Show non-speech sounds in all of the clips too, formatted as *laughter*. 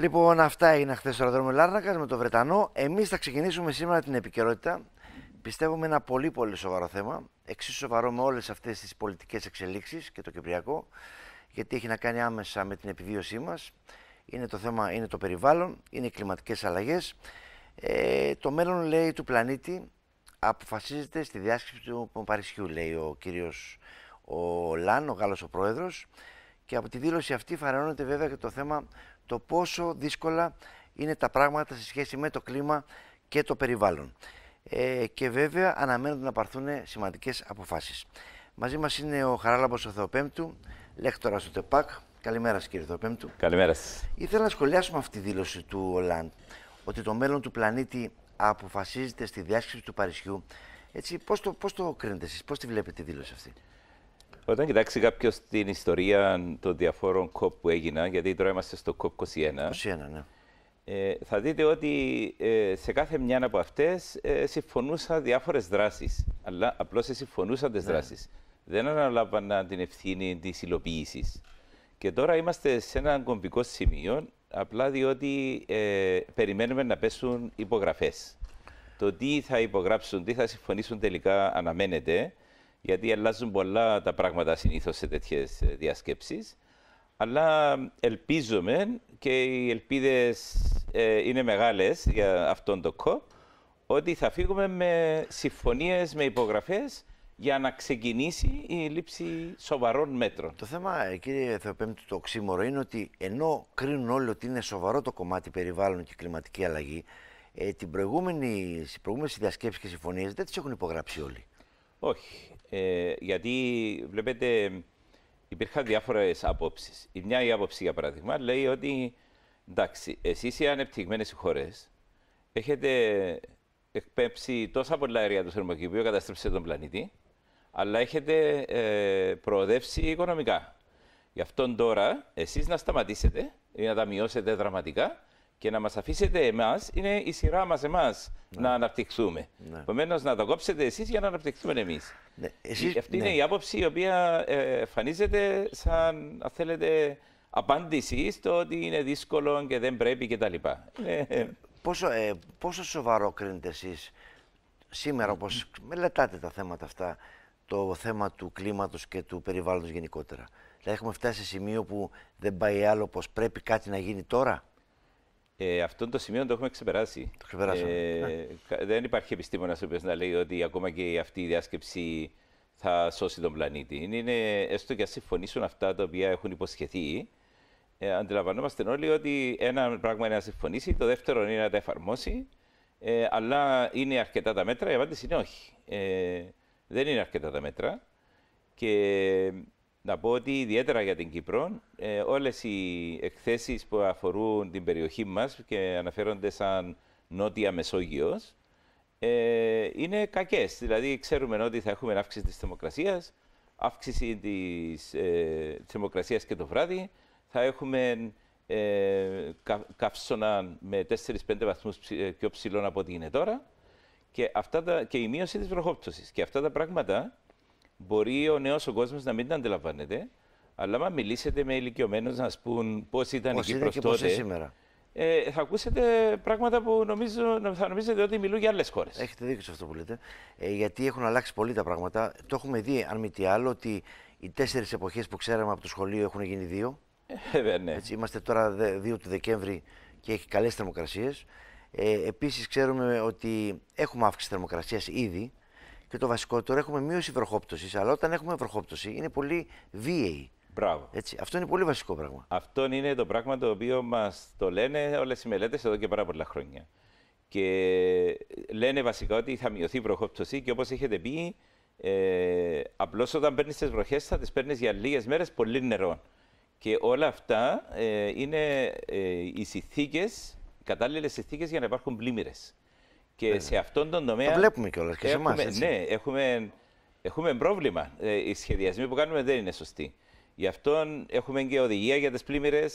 Λοιπόν, αυτά έγιναν χθες στο αεροδρόμιο Λάρνακας με τον Βρετανό. Εμείς θα ξεκινήσουμε σήμερα την επικαιρότητα. Πιστεύω με ένα πολύ πολύ σοβαρό θέμα. Εξίσου σοβαρό με όλες αυτές τις πολιτικές εξελίξεις και το Κυπριακό. Γιατί έχει να κάνει άμεσα με την επιβίωσή μας. Είναι το θέμα, είναι το περιβάλλον, είναι οι κλιματικές αλλαγές. Ε, το μέλλον, λέει, του πλανήτη αποφασίζεται στη διάσκεψη του Παρισιού, λέει ο κύριος ο Λαν, ο Γάλλος ο πρόεδρος. Και από τη δήλωση αυτή φαραώνεται βέβαια και το θέμα το πόσο δύσκολα είναι τα πράγματα σε σχέση με το κλίμα και το περιβάλλον. Ε, και βέβαια αναμένονται να πάρθουν σημαντικές αποφάσεις. Μαζί μας είναι ο Χαράλαμπος ο Θεοπέμπτου, λέκτορας του ΤΕΠΑΚ. Καλημέρα κύριε Θεοπέμπτου. Καλημέρα σας. Ήθελα να σχολιάσουμε αυτή τη δήλωση του Ολάντ, ότι το μέλλον του πλανήτη αποφασίζεται στη διάσκεψη του Παρισιού. Έτσι, πώς το, πώς το κρίνετε εσείς, πώς τη βλέπετε τη δήλωση αυτή. Όταν κοιτάξει κάποιος την ιστορία των διαφόρων κοπ που έγιναν, γιατί τώρα είμαστε στο κοπ 21. ναι. Ε, θα δείτε ότι ε, σε κάθε μια από αυτές ε, συμφωνούσαν διάφορες δράσεις. Αλλά απλώς συμφωνούσαν τις ναι. δράσεις. Δεν αναλάμβαναν την ευθύνη της υλοποίησης. Και τώρα είμαστε σε ένα κομπικό σημείο, απλά διότι περιμένουμε να πέσουν υπογραφές. Το τι θα υπογράψουν, τι θα συμφωνήσουν τελικά αναμένεται γιατί αλλάζουν πολλά τα πράγματα συνήθως σε τέτοιες ε, διασκέψεις. Αλλά ελπίζουμε και οι ελπίδες ε, είναι μεγάλες για αυτόν τον κοπ, ότι θα φύγουμε με συμφωνίες, με υπογραφές για να ξεκινήσει η λήψη σοβαρών μέτρων. Το θέμα, ε, κύριε Θεοπέμπτη, το οξύμορο είναι ότι ενώ κρίνουν όλοι ότι είναι σοβαρό το κομμάτι περιβάλλον και κλιματική αλλαγή, ε, την προηγούμενη, τις προηγούμενες διασκέψεις και συμφωνίες δεν τις έχουν υπογράψει όλοι. Όχι. Ε, γιατί βλέπετε υπήρχαν διάφορες απόψεις. Η μια η άποψη για παράδειγμα λέει ότι εντάξει, εσείς οι ανεπτυγμένες χώρες έχετε εκπέμψει τόσα πολλά αερία του θερμοκηπίου, καταστρέψετε τον πλανήτη, αλλά έχετε ε, προοδεύσει οικονομικά. Γι' αυτόν τώρα εσείς να σταματήσετε ή να τα μειώσετε δραματικά και να μας αφήσετε εμάς είναι η σειρά μας εμάς ναι. να αναπτυχθούμε. Ναι. να το κόψετε εσείς για να αναπτυχθούμε εμείς. Ναι. Εσείς... Αυτή είναι ναι. η άποψη η οποία ε, εμφανίζεται σαν, αν θέλετε, απάντηση στο ότι είναι δύσκολο και δεν πρέπει κτλ. Πόσο, ε, πόσο σοβαρό κρίνετε εσείς σήμερα, όπως μελετάτε τα θέματα αυτά, το θέμα του κλίματος και του περιβάλλοντος γενικότερα. Δηλαδή, έχουμε φτάσει σε σημείο που δεν πάει άλλο πως πρέπει κάτι να γίνει τώρα. Ε, αυτό το σημείο το έχουμε ξεπεράσει. Το Ε, ναι. Δεν υπάρχει επιστήμονα ο οποίο να λέει ότι ακόμα και αυτή η διάσκεψη θα σώσει τον πλανήτη. Είναι, έστω και ας συμφωνήσουν αυτά τα οποία έχουν υποσχεθεί, ε, αντιλαμβανόμαστε όλοι ότι ένα πράγμα είναι να συμφωνήσει, το δεύτερο είναι να τα εφαρμόσει. Ε, αλλά είναι αρκετά τα μέτρα. Η απάντηση είναι όχι. Ε, δεν είναι αρκετά τα μέτρα. Να πω ότι ιδιαίτερα για την Κύπρο, ε, όλες οι εκθέσεις που αφορούν την περιοχή μας και αναφέρονται σαν Νότια Μεσόγειος, ε, είναι κακές. Δηλαδή ξέρουμε ότι θα έχουμε αύξηση της θερμοκρασίας, αύξηση της ε, και το βράδυ, θα έχουμε ε, κα, καύσωνα με 4-5 βαθμούς ε, πιο ψηλών από ό,τι είναι τώρα και, αυτά τα, και η μείωση της βροχόπτωσης. Και αυτά τα πράγματα μπορεί ο νέος ο κόσμος να μην τα αντιλαμβάνεται, αλλά άμα μιλήσετε με ηλικιωμένους να σπούν πώς ήταν πώς η Κύπρο τότε. Πώς είναι σήμερα. Ε, θα ακούσετε πράγματα που νομίζω, θα νομίζετε ότι μιλούν για άλλες χώρες. Έχετε δίκιο σε αυτό που λέτε. Ε, γιατί έχουν αλλάξει πολύ τα πράγματα. Το έχουμε δει, αν μη τι άλλο, ότι οι τέσσερις εποχές που ξέραμε από το σχολείο έχουν γίνει δύο. Ε, ναι. Έτσι, είμαστε τώρα 2 του Δεκέμβρη και έχει καλές θερμοκρασίες. Ε, Επίσης, ξέρουμε ότι έχουμε αύξηση θερμοκρασίας ήδη. Και το βασικό τώρα έχουμε μείωση βροχόπτωσης, αλλά όταν έχουμε βροχόπτωση είναι πολύ βίαιη. Μπράβο. Έτσι. Αυτό είναι πολύ βασικό πράγμα. Αυτό είναι το πράγμα το οποίο μας το λένε όλες οι μελέτες εδώ και πάρα πολλά χρόνια. Και λένε βασικά ότι θα μειωθεί η βροχόπτωση και όπως έχετε πει, ε, απλώς όταν παίρνεις τις βροχές θα τις παίρνεις για λίγες μέρες πολύ νερό. Και όλα αυτά ε, είναι ε, οι συνθήκες, κατάλληλες συνθήκες για να υπάρχουν πλημμύρε. Και ναι, ναι. σε αυτόν τον τομέα. Το βλέπουμε κιόλας και σε εμά. Ναι, έχουμε, έχουμε πρόβλημα. Ε, οι σχεδιασμοί που κάνουμε δεν είναι σωστοί. Γι' αυτό έχουμε και οδηγία για τις πλημμύρε.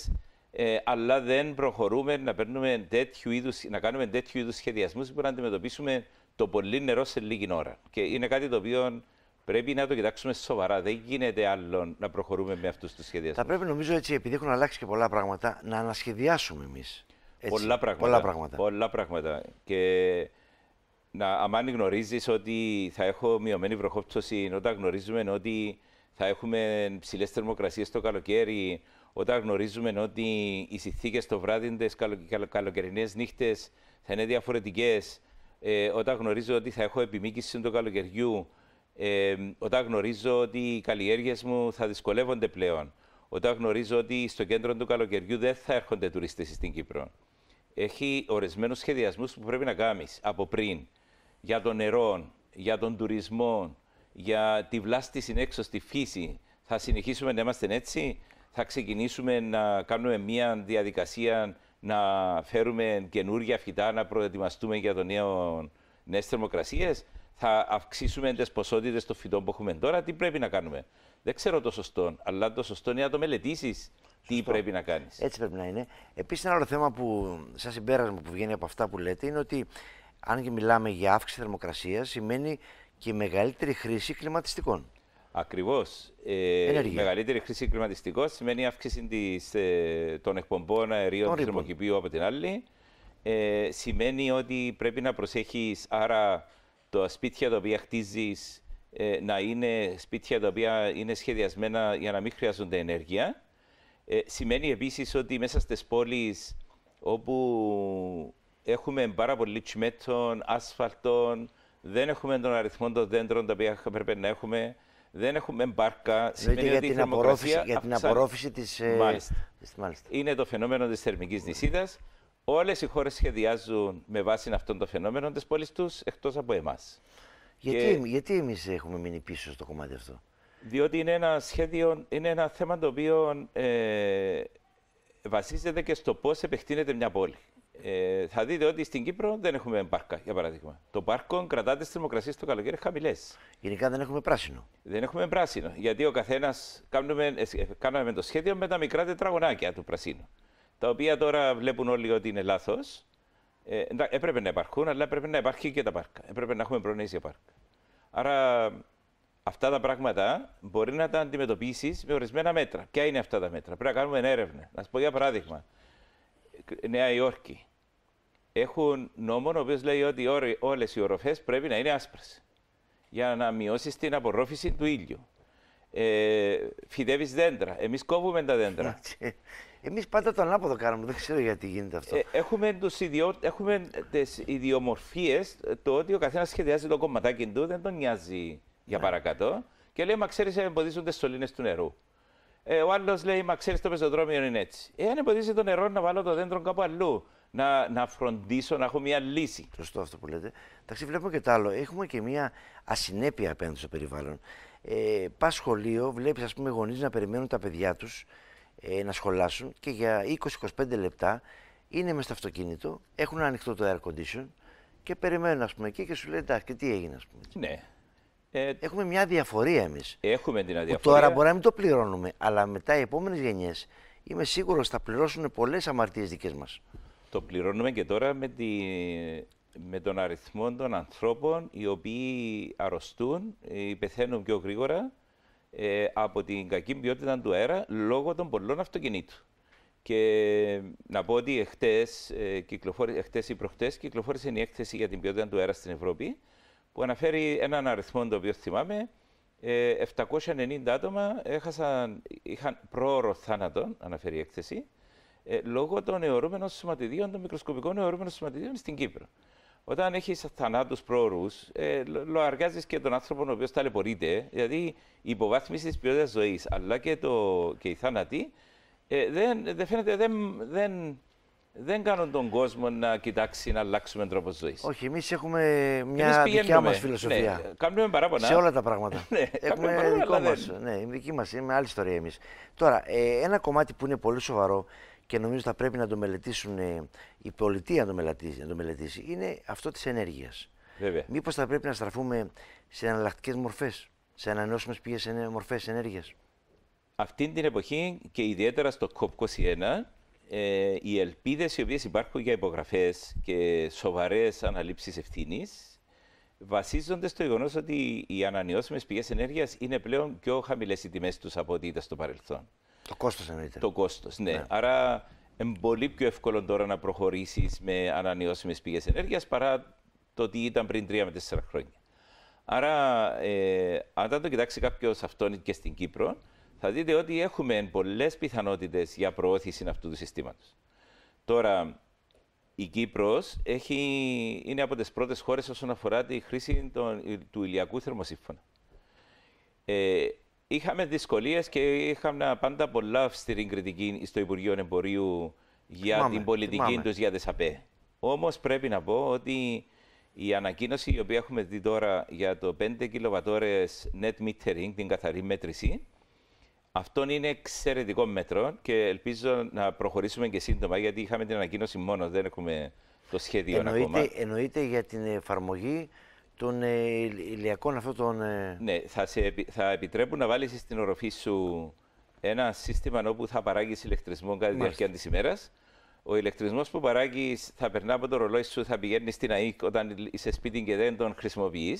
Ε, αλλά δεν προχωρούμε να, παίρνουμε τέτοιου είδους, να κάνουμε τέτοιου είδους σχεδιασμούς που να αντιμετωπίσουμε το πολύ νερό σε λίγη ώρα. Και είναι κάτι το οποίο πρέπει να το κοιτάξουμε σοβαρά. Δεν γίνεται άλλο να προχωρούμε με αυτούς τους σχεδιασμού. Θα πρέπει νομίζω έτσι, επειδή έχουν αλλάξει και πολλά πράγματα, να ανασχεδιάσουμε εμείς πολλά, πράγματα, πολλά πράγματα. Πολλά πράγματα. Και να, αν γνωρίζεις ότι θα έχω μειωμένη βροχόπτωση, όταν γνωρίζουμε ότι θα έχουμε ψηλές θερμοκρασίες το καλοκαίρι, όταν γνωρίζουμε ότι οι συνθήκες το βράδυ, τι καλο, καλο, καλοκαιρινές νύχτες θα είναι διαφορετικές, ε, όταν γνωρίζω ότι θα έχω επιμήκυση του καλοκαιριού, ε, όταν γνωρίζω ότι οι καλλιέργειες μου θα δυσκολεύονται πλέον, όταν γνωρίζω ότι στο κέντρο του καλοκαιριού δεν θα έρχονται τουρίστες στην Κύπρο έχει ορισμένους σχεδιασμούς που πρέπει να κάνεις από πριν για το νερό, για τον τουρισμό, για τη βλάστηση έξω στη φύση. Θα συνεχίσουμε να είμαστε έτσι. Θα ξεκινήσουμε να κάνουμε μια διαδικασία να φέρουμε καινούργια φυτά, να προετοιμαστούμε για το νέο νέες θερμοκρασίες θα αυξήσουμε τις ποσότητες των φυτών που έχουμε τώρα, τι πρέπει να κάνουμε. Δεν ξέρω το σωστό, αλλά το σωστό είναι να το μελετήσεις τι πρέπει να κάνεις. Έτσι πρέπει να είναι. Επίσης, ένα άλλο θέμα που, σαν συμπέρασμα που βγαίνει από αυτά που λέτε, είναι ότι αν και μιλάμε για αύξηση θερμοκρασίας, σημαίνει και μεγαλύτερη χρήση κλιματιστικών. Ακριβώς. Ε, μεγαλύτερη χρήση κλιματιστικών σημαίνει αύξηση της, ε, των εκπομπών αερίων του θερμοκηπίου από την άλλη. Ε, σημαίνει ότι πρέπει να προσέχεις άρα τα σπίτια τα οποία χτίζεις ε, να είναι σπίτια τα οποία είναι σχεδιασμένα για να μην χρειάζονται ενέργεια. Ε, σημαίνει επίσης ότι μέσα στις πόλεις όπου έχουμε πάρα πολύ τσιμέτων, άσφαλτων, δεν έχουμε τον αριθμό των δέντρων τα οποία πρέπει να έχουμε, δεν έχουμε μπάρκα. Σημαίνει για, ότι την θερμοκρασία για την ε, της... Μάλιστα. Είναι το φαινόμενο της θερμικής νησίδας. Όλες οι χώρες σχεδιάζουν με βάση αυτό το φαινόμενο τις πόλεις τους εκτός από εμάς. Γιατί, και... γιατί εμείς έχουμε μείνει πίσω στο κομμάτι αυτό, Διότι είναι ένα σχέδιο, είναι ένα θέμα το οποίο ε, βασίζεται και στο πώς επεκτείνεται μια πόλη. Ε, θα δείτε ότι στην Κύπρο δεν έχουμε πάρκα, για παράδειγμα. Το πάρκο κρατά τις θερμοκρασίες το καλοκαίρι χαμηλές. Γενικά δεν έχουμε πράσινο. Δεν έχουμε πράσινο. Γιατί ο καθένας ε, κάνουμε το σχέδιο με τα μικρά τετραγωνάκια του πρασίνου τα οποία τώρα βλέπουν όλοι ότι είναι λάθος. Ε, έπρεπε να υπάρχουν, αλλά έπρεπε να υπάρχει και τα πάρκα. Έπρεπε να έχουμε για πάρκα. Άρα αυτά τα πράγματα μπορεί να τα αντιμετωπίσεις με ορισμένα μέτρα. Ποια είναι αυτά τα μέτρα. Πρέπει να κάνουμε έρευνα. Να σα πω για παράδειγμα. Νέα Υόρκη. Έχουν νόμο ο οποίος λέει ότι όλες οι οροφές πρέπει να είναι άσπρες. Για να μειώσεις την απορρόφηση του ήλιου. Ε, Φυτεύεις δέντρα. Εμείς κόβουμε τα δέντρα. *laughs* Εμείς πάντα το ανάποδο κάνουμε, Δεν ξέρω γιατί γίνεται αυτό. Ε, έχουμε, ιδιό... έχουμε τις ιδιομορφίες το ότι ο καθένας σχεδιάζει το κομματάκι του, δεν τον νοιάζει για ναι. παρακάτω. Και λέει, μα ξέρεις, εμποδίζονται σωλήνες του νερού. Ε, ο άλλος λέει, μα ξέρεις, το πεζοδρόμιο είναι έτσι. Εάν εμποδίζει το νερό, να βάλω το δέντρο κάπου αλλού. Να, να φροντίσω να έχω μια λύση. Σωστό αυτό που λέτε. Εντάξει, βλέπω και το άλλο. Έχουμε και μια ασυνέπεια απέναντι στο περιβάλλον. Ε, Πας σχολείο, βλέπεις, ας πούμε, γονείς να περιμένουν τα παιδιά τους ε, να σχολάσουν και για 20-25 λεπτά είναι μέσα στο αυτοκίνητο, έχουν ανοιχτό το air condition και περιμένουν ας πούμε εκεί και σου λένε εντάξει τι έγινε ας πούμε. Ναι. Ε, έχουμε μια διαφορία εμείς. Έχουμε την αδιαφορία. τώρα μπορεί να μην το πληρώνουμε, αλλά μετά οι επόμενες γενιές είμαι σίγουρος θα πληρώσουν πολλές αμαρτίες δικές μας. Το πληρώνουμε και τώρα με, τη, με τον αριθμό των ανθρώπων οι οποίοι αρρωστούν, ή ε, πεθαίνουν πιο γρήγορα ε, από την κακή ποιότητα του αέρα λόγω των πολλών αυτοκινήτων. Και να πω ότι εχθές, ε, εχθές ή προχτές κυκλοφόρησε η έκθεση για την ποιότητα του αέρα στην Ευρώπη που αναφέρει έναν αριθμό το οποίο θυμάμαι 790 ε, άτομα έχασαν, είχαν πρόωρο θάνατο, αναφέρει η έκθεση, ε, λόγω των αιωρούμενων σωματιδίων, των μικροσκοπικών αιωρούμενων σωματιδίων στην Κύπρο. Όταν έχεις θανάτους πρόωρους, ε, λογαριάζει και τον άνθρωπο ο οποίος ταλαιπωρείται. Δηλαδή η υποβάθμιση της ποιότητας ζωής αλλά και, το, και οι θάνατοι ε, δεν, δεν, φαίνεται, δεν, δεν, δεν κάνουν τον κόσμο να κοιτάξει να αλλάξουμε τρόπος ζωής. Όχι, εμείς έχουμε μια δικιά μας φιλοσοφία. Ναι, κάνουμε παράπονα. Σε όλα τα πράγματα. *laughs* ναι, έχουμε παράπονα, δικό μας. Δεν... Ναι, δική μας. Είναι άλλη ιστορία εμείς. Τώρα, ε, ένα κομμάτι που είναι πολύ σοβαρό και νομίζω θα πρέπει να το μελετήσουν η πολιτεία να το μελετήσει, να το μελετήσει είναι αυτό της ενέργειας. Μήπως θα πρέπει να στραφούμε σε εναλλακτικές μορφές, σε ανανεώσιμες πηγές μορφές ενέργειας. Αυτή την εποχή και ιδιαίτερα στο COP21, ε, οι ελπίδες οι οποίες υπάρχουν για υπογραφές και σοβαρές αναλήψεις ευθύνης βασίζονται στο γεγονός ότι οι ανανεώσιμες πηγές ενέργειας είναι πλέον πιο χαμηλές οι τιμές τους από ό,τι ήταν στο παρελθόν. Το κόστος εννοείται. Το κόστος, ναι. ναι. Άρα είναι πολύ πιο εύκολο τώρα να προχωρήσεις με ανανεώσιμες πηγές ενέργειας παρά το ότι ήταν πριν τρία με τέσσερα χρόνια. Άρα, ε, αν το κοιτάξει κάποιος αυτόν και στην Κύπρο, θα δείτε ότι έχουμε πολλές πιθανότητες για προώθηση αυτού του συστήματος. Τώρα, η Κύπρος είναι από τις πρώτες χώρες όσον αφορά τη χρήση του ηλιακού θερμοσύμφωνα. Ε, Είχαμε δυσκολίες και είχαμε πάντα πολλά αυστηρή κριτική στο Υπουργείο Εμπορίου για την πολιτική τους για τις ΑΠΕ. Όμως πρέπει να πω ότι η ανακοίνωση η οποία έχουμε δει τώρα για το 5 κιλοβατόρες net metering, την καθαρή μέτρηση, αυτό είναι εξαιρετικό μέτρο και ελπίζω να προχωρήσουμε και σύντομα γιατί είχαμε την ανακοίνωση μόνο, δεν έχουμε το σχέδιο εννοείται, ακόμα. Εννοείται για την εφαρμογή των ε, ηλιακών αυτών των... Ε, ναι, θα, θα επιτρέπουν να βάλεις στην οροφή σου ένα σύστημα όπου θα παράγεις ηλεκτρισμό κατά τη διάρκεια της ημέρας. Ο ηλεκτρισμός που παράγεις θα περνά από το ρολόι σου, θα πηγαίνει στην ΑΕΚ όταν είσαι σπίτι και δεν τον χρησιμοποιείς.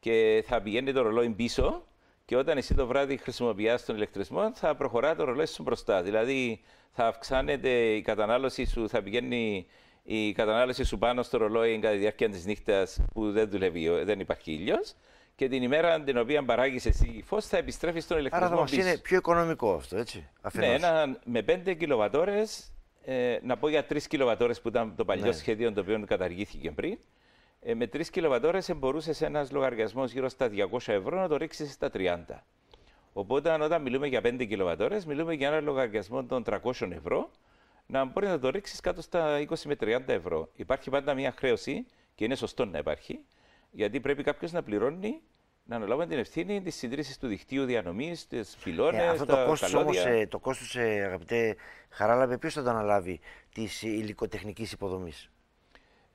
Και θα πηγαίνει το ρολόι πίσω. Και όταν εσύ το βράδυ χρησιμοποιεί τον ηλεκτρισμό, θα προχωρά το ρολόι σου μπροστά. Δηλαδή θα αυξάνεται η κατανάλωση σου, θα πηγαίνει η κατανάλωση σου πάνω στο ρολόι κατά τη διάρκεια της νύχτας που δεν δουλεύει, ε, δεν υπάρχει ήλιος. Και την ημέρα την οποία παράγεις εσύ φως θα επιστρέφεις στον ηλεκτρισμό. Άρα θα μα είναι πιο οικονομικό αυτό, έτσι. Ναι, αφενός. Ναι, ένα, με 5 κιλοβατόρες, ε, να πω για 3 κιλοβατόρες που ήταν το παλιό ναι. σχέδιο το οποίο καταργήθηκε πριν. Ε, με 3 κιλοβατόρε μπορούσε ένας λογαριασμός γύρω στα 200 ευρώ να το ρίξεις στα 30. Οπότε όταν μιλούμε για 5 κιλοβατόρες, μιλούμε για ένα λογαριασμό των 300 ευρώ να μπορεί να το ρίξεις κάτω στα 20 με 30 ευρώ. Υπάρχει πάντα μια χρέωση και είναι σωστό να υπάρχει, γιατί πρέπει κάποιος να πληρώνει να αναλάβουν την ευθύνη της συντήρησης του δικτύου διανομής, της πυλώνες. Ε, αυτό τα το κόστο ε, το ε, αγαπητέ Χαράλαμπε, ποιος θα το αναλάβει της υλικοτεχνικής υποδομής.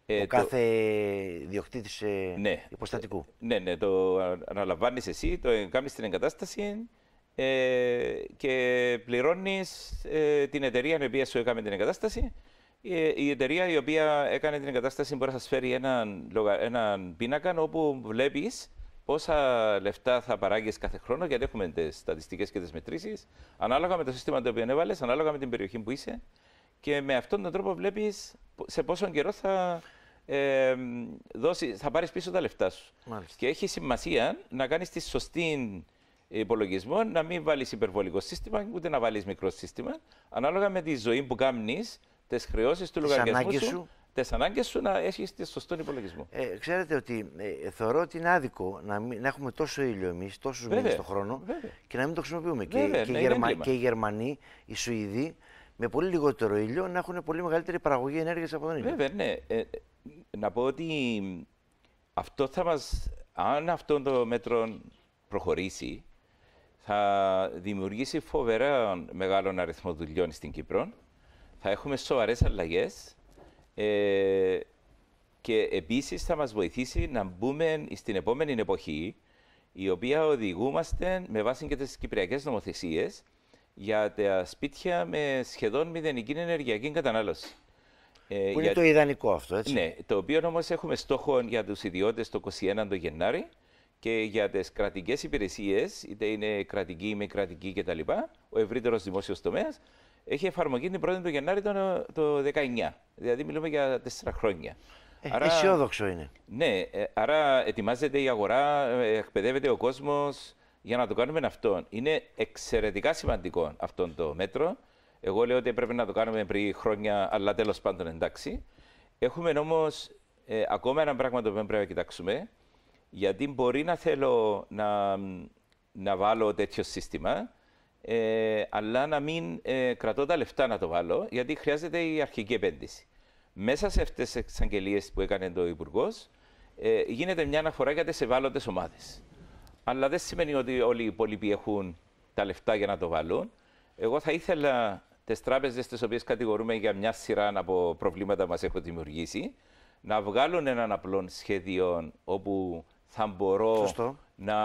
Ε, το... κάθε διοκτήτης ε, ναι, υποστατικού. Ε, ναι, ναι, το αναλαμβάνεις εσύ, το κάνεις την εγκατάσταση ε, και πληρώνεις ε, την εταιρεία την οποία σου έκανε την εγκατάσταση. Ε, η, εταιρεία η οποία έκανε την εγκατάσταση μπορεί να σας φέρει έναν, έναν πίνακα όπου βλέπεις πόσα λεφτά θα παράγεις κάθε χρόνο, γιατί έχουμε τις στατιστικές και τις μετρήσεις, ανάλογα με το σύστημα το οποίο έβαλες, ανάλογα με την περιοχή που είσαι. Και με αυτόν τον τρόπο βλέπεις σε πόσο καιρό θα, ε, θα πάρεις πίσω τα λεφτά σου. Μάλιστα. Και έχει σημασία να κάνεις τη σωστή υπολογισμό να μην βάλεις υπερβολικό σύστημα ούτε να βάλεις μικρό σύστημα. Ανάλογα με τη ζωή που κάνεις, τις χρεώσεις του λογαριασμού σου, τις ανάγκες σου να έχεις τη σωστό υπολογισμό. Ε, ξέρετε ότι ε, θεωρώ ότι είναι άδικο να, μην, έχουμε τόσο ήλιο εμείς, τόσους μήνες το χρόνο και να μην το χρησιμοποιούμε. και, ναι, και οι Γερμανοί, οι Σουηδοί, με πολύ λιγότερο ήλιο να έχουν πολύ μεγαλύτερη παραγωγή ενέργειας από τον ήλιο. Βέβαια, ναι. Ε, ε, να πω ότι αυτό θα μας, αν αυτό το μέτρο προχωρήσει, θα δημιουργήσει φοβερά μεγάλο αριθμό δουλειών στην Κύπρο. Θα έχουμε σοβαρές αλλαγές ε, και επίσης θα μας βοηθήσει να μπούμε στην επόμενη εποχή η οποία οδηγούμαστε με βάση και τις κυπριακές νομοθεσίες για τα σπίτια με σχεδόν μηδενική ενεργειακή κατανάλωση. Ε, Που είναι το ιδανικό αυτό, έτσι. Ναι, το οποίο όμως έχουμε στόχο για τους ιδιώτες το 21 το Γενάρη και για τις κρατικές υπηρεσίες, είτε είναι κρατική ή μη κρατική κτλ., ο ευρύτερος δημόσιος τομέας, έχει εφαρμογή την 1η του Γενάρη το, 2019. Δηλαδή, μιλούμε για τέσσερα χρόνια. Ε, αισιόδοξο είναι. Ναι, ε, άρα ετοιμάζεται η αγορά, ε, εκπαιδεύεται ο κόσμος για να το κάνουμε αυτό. Είναι εξαιρετικά σημαντικό αυτό το μέτρο. Εγώ λέω ότι πρέπει να το κάνουμε πριν χρόνια, αλλά τέλος πάντων εντάξει. Έχουμε όμως ε, ακόμα ένα πράγμα το οποίο πρέπει να κοιτάξουμε γιατί μπορεί να θέλω να, να βάλω τέτοιο σύστημα, ε, αλλά να μην ε, κρατώ τα λεφτά να το βάλω, γιατί χρειάζεται η αρχική επένδυση. Μέσα σε αυτές τις εξαγγελίες που έκανε το Υπουργός, ε, γίνεται μια αναφορά για τις ευάλωτες ομάδες. Αλλά δεν σημαίνει ότι όλοι οι υπόλοιποι έχουν τα λεφτά για να το βάλουν. Εγώ θα ήθελα τις τράπεζες τις οποίες κατηγορούμε για μια σειρά από προβλήματα που μας έχουν δημιουργήσει, να βγάλουν έναν απλό σχέδιο όπου θα μπορώ να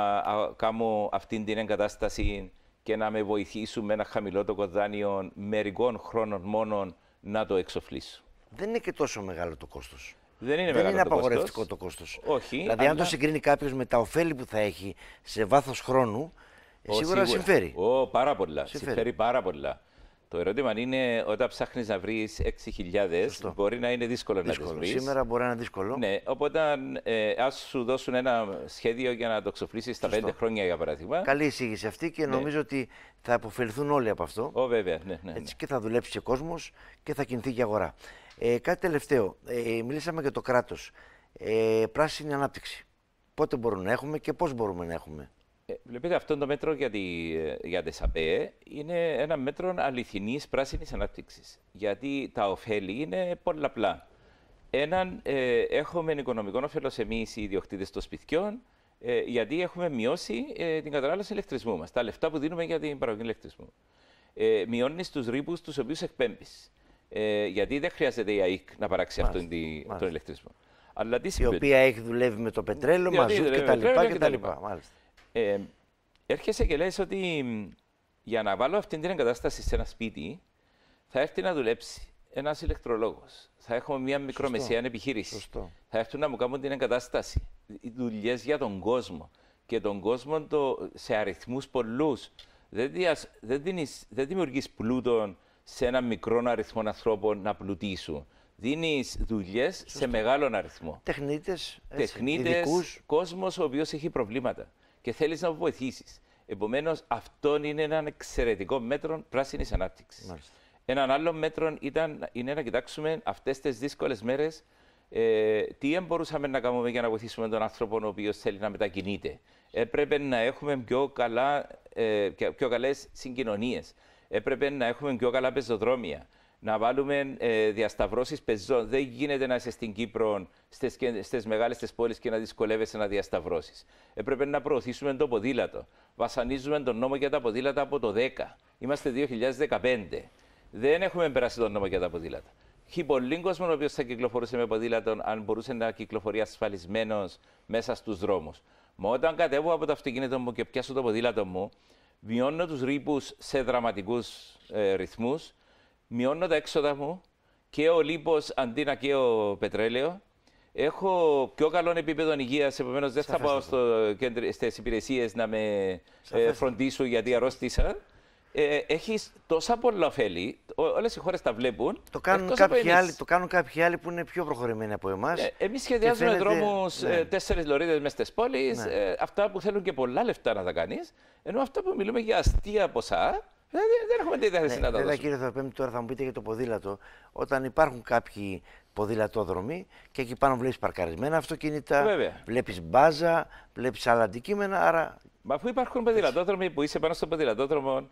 κάνω αυτή την εγκατάσταση και να με βοηθήσουν με ένα το δάνειο μερικών χρόνων μόνο να το εξοφλήσω. Δεν είναι και τόσο μεγάλο το κόστος. Δεν είναι, Δεν είναι το απαγορευτικό το κόστος. Όχι. Δηλαδή, αν το συγκρίνει κάποιος με τα ωφέλη που θα έχει σε βάθος χρόνου, σίγουρα, συμφέρει. Ο, πάρα πολλά. Συμφέρει. συμφέρει πάρα πολλά. Το ερώτημα είναι όταν ψάχνεις να βρεις 6.000, μπορεί να είναι δύσκολο, να το βρεις. Σήμερα μπορεί να είναι δύσκολο. Ναι, οπότε ε, ας σου δώσουν ένα σχέδιο για να το ξοφλήσεις στα 5 χρόνια, για παράδειγμα. Καλή εισήγηση αυτή και ναι. νομίζω ότι θα αποφελθούν όλοι από αυτό. Ω, βέβαια. Ναι, ναι, Έτσι ναι. και θα δουλέψει και κόσμος και θα κινηθεί και αγορά. Ε, κάτι τελευταίο. Ε, μιλήσαμε για το κράτος. Ε, πράσινη ανάπτυξη. Πότε μπορούμε να έχουμε και πώς μπορούμε να έχουμε. Ε, βλέπετε, αυτό το μέτρο για, τη, για είναι ένα μέτρο αληθινής πράσινης ανάπτυξης. Γιατί τα ωφέλη είναι πολλαπλά. Έναν, ε, έχουμε οικονομικό όφελος εμείς οι ιδιοκτήτες των σπιτιών, ε, γιατί έχουμε μειώσει ε, την κατανάλωση ηλεκτρισμού μας. Τα λεφτά που δίνουμε για την παραγωγή ηλεκτρισμού. Ε, μειώνεις τους ρήπους τους οποίους εκπέμπεις. Ε, γιατί δεν χρειάζεται η ΑΕΚ να παράξει αυτόν τον ηλεκτρισμό. Αλλά τι Η οποία έχει δουλεύει με το πετρέλαιο, μαζού κτλ. Ε, έρχεσαι και λες ότι για να βάλω αυτή την εγκατάσταση σε ένα σπίτι, θα έρθει να δουλέψει ένας ηλεκτρολόγος. Θα έχουμε μια μικρομεσαία επιχείρηση. Θα έρθουν να μου κάνουν την εγκατάσταση. Δουλειές για τον κόσμο. Και τον κόσμο το, σε αριθμούς πολλούς. Δεν, δεν, δεν δημιουργείς πλούτο σε ένα μικρό αριθμό ανθρώπων να πλουτίσουν. Δίνεις δουλειές σε μεγάλο αριθμό. τεχνίτες, κόσμος ο οποίος έχει προβλήματα και θέλεις να βοηθήσεις. Επομένως, αυτό είναι ένα εξαιρετικό μέτρο πράσινης ανάπτυξης. Ένα άλλο μέτρο ήταν, είναι να κοιτάξουμε αυτές τις δύσκολες μέρες ε, τι μπορούσαμε να κάνουμε για να βοηθήσουμε τον άνθρωπο ο οποίος θέλει να μετακινείται. Έπρεπε να έχουμε πιο, ε, πιο καλές συγκοινωνίες. Έπρεπε να έχουμε πιο καλά πεζοδρόμια να βάλουμε ε, διασταυρώσεις πεζών. Δεν γίνεται να είσαι στην Κύπρο, στις μεγάλε πόλεις και να δυσκολεύεσαι να διασταυρώσεις. Έπρεπε να προωθήσουμε το ποδήλατο. Βασανίζουμε τον νόμο για τα ποδήλατα από το 10. Είμαστε 2015. Δεν έχουμε περάσει τον νόμο για τα ποδήλατα. Έχει πολύ κόσμο ο οποίος θα κυκλοφορούσε με ποδήλατο, αν μπορούσε να κυκλοφορεί ασφαλισμένος μέσα στους δρόμους. Μα όταν κατέβω από το αυτοκίνητο μου και πιάσω το ποδήλατο μου, μειώνω τους ρήπους σε δραματικούς ε, ρυθμούς μειώνω τα έξοδα μου, και ο λίπος αντί να καίω πετρέλαιο, Έχω πιο καλό επίπεδο υγείας, επομένως δεν θα πάω στις υπηρεσίες να με ε, φροντίσουν γιατί αρρώστησα. Ε, Έχει τόσα πολλά ωφέλη. Όλες οι χώρες τα βλέπουν. Το κάνουν, κάποιοι άλλοι, το κάνουν κάποιοι άλλοι που είναι πιο προχωρημένοι από εμάς. Ε, Εμείς σχεδιάζουμε φαίνεται... δρόμους ναι. Ε, τέσσερις λωρίδες μέσα στις πόλεις. Ναι. Ε, αυτά που θέλουν και πολλά λεφτά να τα κάνεις. Ενώ αυτά που μιλούμε για αστεία ποσά, ε, δεν, δεν έχουμε τέτοια ναι, να τα δώσουμε. κύριε Θεοπέμπτη, τώρα θα μου πείτε για το ποδήλατο. Όταν υπάρχουν κάποιοι ποδηλατόδρομοι και εκεί πάνω βλέπεις παρκαρισμένα αυτοκίνητα, βλέπεις μπάζα, βλέπεις άλλα αντικείμενα. Άρα... Μα αφού υπάρχουν ποδηλατόδρομοι που είσαι πάνω στο ποδηλατόδρομο,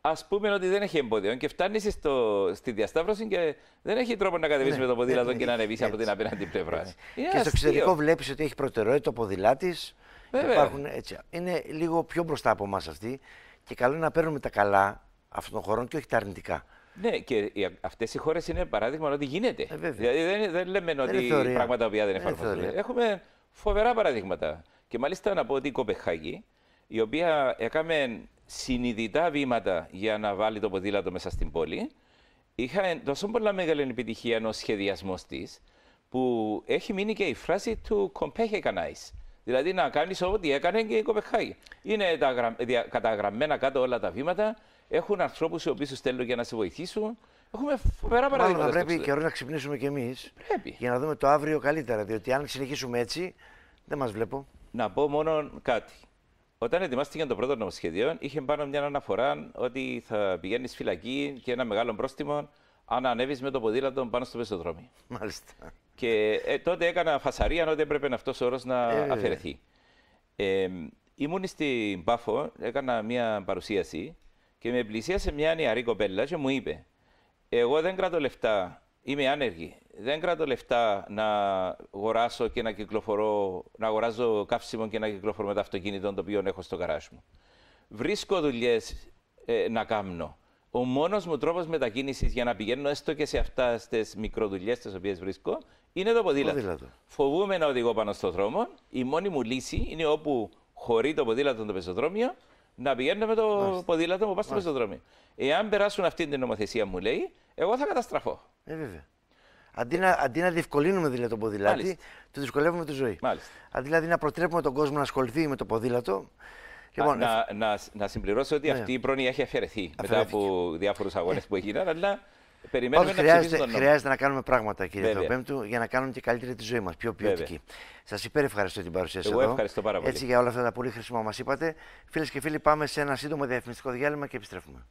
ας πούμε ότι δεν έχει εμπόδιο και φτάνεις στη διασταύρωση και δεν έχει τρόπο να κατεβείς ναι, με το ποδήλατο ναι, και να ανεβείς από την απέναντι πλευρά. Και στο εξωτερικό βλέπεις ότι έχει προτεραιότητα ο ποδηλάτης. Υπάρχουν, έτσι, είναι λίγο πιο μπροστά από εμάς αυτοί. Και καλό είναι να παίρνουμε τα καλά αυτών των χωρών και όχι τα αρνητικά. Ναι, και αυτές οι χώρες είναι παράδειγμα ότι γίνεται. Ε, δηλαδή δεν, δεν λέμε ότι είναι πράγματα που δεν ε, εφαρμόζονται. Έχουμε φοβερά παραδείγματα. Και μάλιστα να πω ότι η Κοπεχάγη, η οποία έκαμε συνειδητά βήματα για να βάλει το ποδήλατο μέσα στην πόλη, είχα τόσο πολλά μεγάλη επιτυχία ενός σχεδιασμός της, που έχει μείνει και η φράση του «κομπέχε Κανάη. Δηλαδή να κάνεις ό,τι έκανε και η Κοπεχάγη. Είναι τα καταγραμμένα κάτω όλα τα βήματα. Έχουν ανθρώπους οι οποίοι σου στέλνουν για να σε βοηθήσουν. Έχουμε φοβερά παραδείγματα. Μάλλον πρέπει καιρός να ξυπνήσουμε κι εμείς. Πρέπει. Για να δούμε το αύριο καλύτερα. Διότι αν συνεχίσουμε έτσι, δεν μας βλέπω. Να πω μόνο κάτι. Όταν ετοιμάστηκε το πρώτο νομοσχεδίο, είχε πάνω μια αναφορά ότι θα πηγαίνεις φυλακή και ένα μεγάλο πρόστιμο αν ανέβεις με το ποδήλατο πάνω στο πεζοδρόμιο. Μάλιστα. Και ε, τότε έκανα φασαρία, ενώ έπρεπε αυτός ο όρος να ε, αφαιρεθεί. Ε, ήμουν στην Πάφο, έκανα μια παρουσίαση και με πλησίασε μια νεαρή κοπέλα και μου είπε: Εγώ δεν κρατώ λεφτά, είμαι άνεργη. Δεν κρατώ λεφτά να αγοράσω και να κυκλοφορώ, να αγοράζω καύσιμο και να κυκλοφορώ με το αυτοκίνητο το οποίο έχω στο καράζ μου. Βρίσκω δουλειές ε, να κάνω. Ο μόνος μου τρόπος μετακίνησης για να πηγαίνω έστω και σε αυτά τι μικροδουλειές τις οποίες βρίσκω είναι το ποδήλατος. ποδήλατο. Φοβούμαι να οδηγώ πάνω στον δρόμο. Η μόνη μου λύση είναι όπου χωρεί το ποδήλατο το πεζοδρόμιο να πηγαίνω με το Μάλιστα. ποδήλατο που πας στο πεζοδρόμιο. Εάν περάσουν αυτή την νομοθεσία, μου λέει, εγώ θα καταστραφώ. Ε, βέβαια. Αντί να, αντί να διευκολύνουμε δηλαδή το ποδήλατο, του δυσκολεύουμε τη ζωή. Μάλιστα. Αντί δηλαδή να προτρέπουμε τον κόσμο να ασχοληθεί με το ποδήλατο. Λοιπόν, να, να, να συμπληρώσω ότι ναι. αυτή η πρόνοια έχει αφαιρεθεί μετά από διάφορους αγώνες που έγιναν, αλλά Περιμένουμε χρειάζεται, να κάνουμε πράγματα, κύριε Θεοπέμπτου, για να κάνουμε και καλύτερη τη ζωή μας, πιο ποιοτική. Σας υπερευχαριστώ την παρουσία σας. Εγώ εδώ. ευχαριστώ πάρα πολύ. Έτσι για όλα αυτά τα πολύ χρήσιμα μας είπατε. Φίλες και φίλοι, πάμε σε ένα σύντομο διαφημιστικό διάλειμμα και επιστρέφουμε.